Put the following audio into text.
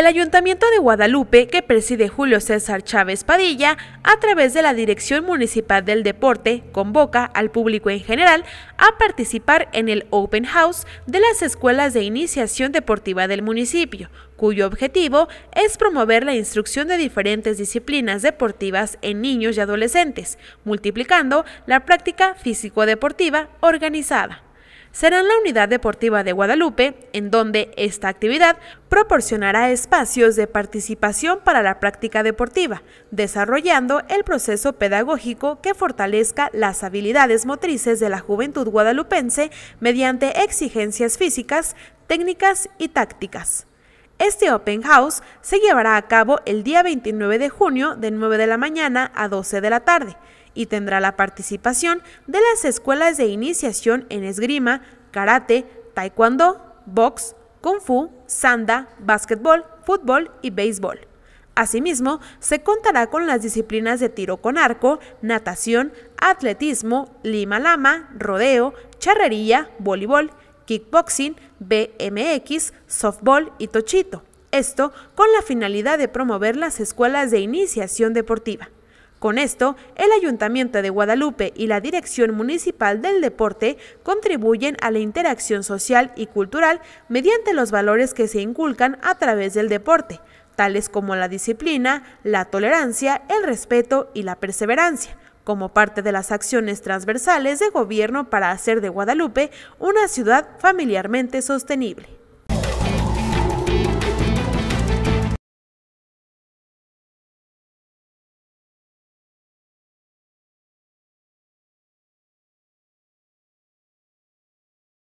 El Ayuntamiento de Guadalupe, que preside Julio César Chávez Padilla, a través de la Dirección Municipal del Deporte, convoca al público en general a participar en el Open House de las escuelas de iniciación deportiva del municipio, cuyo objetivo es promover la instrucción de diferentes disciplinas deportivas en niños y adolescentes, multiplicando la práctica físico-deportiva organizada será la Unidad Deportiva de Guadalupe, en donde esta actividad proporcionará espacios de participación para la práctica deportiva, desarrollando el proceso pedagógico que fortalezca las habilidades motrices de la juventud guadalupense mediante exigencias físicas, técnicas y tácticas. Este open house se llevará a cabo el día 29 de junio de 9 de la mañana a 12 de la tarde y tendrá la participación de las escuelas de iniciación en esgrima, karate, taekwondo, box, kung fu, sanda, básquetbol, fútbol y béisbol. Asimismo, se contará con las disciplinas de tiro con arco, natación, atletismo, lima lama, rodeo, charrería, voleibol, kickboxing, BMX, softball y tochito. Esto con la finalidad de promover las escuelas de iniciación deportiva. Con esto, el Ayuntamiento de Guadalupe y la Dirección Municipal del Deporte contribuyen a la interacción social y cultural mediante los valores que se inculcan a través del deporte, tales como la disciplina, la tolerancia, el respeto y la perseverancia como parte de las acciones transversales de gobierno para hacer de Guadalupe una ciudad familiarmente sostenible.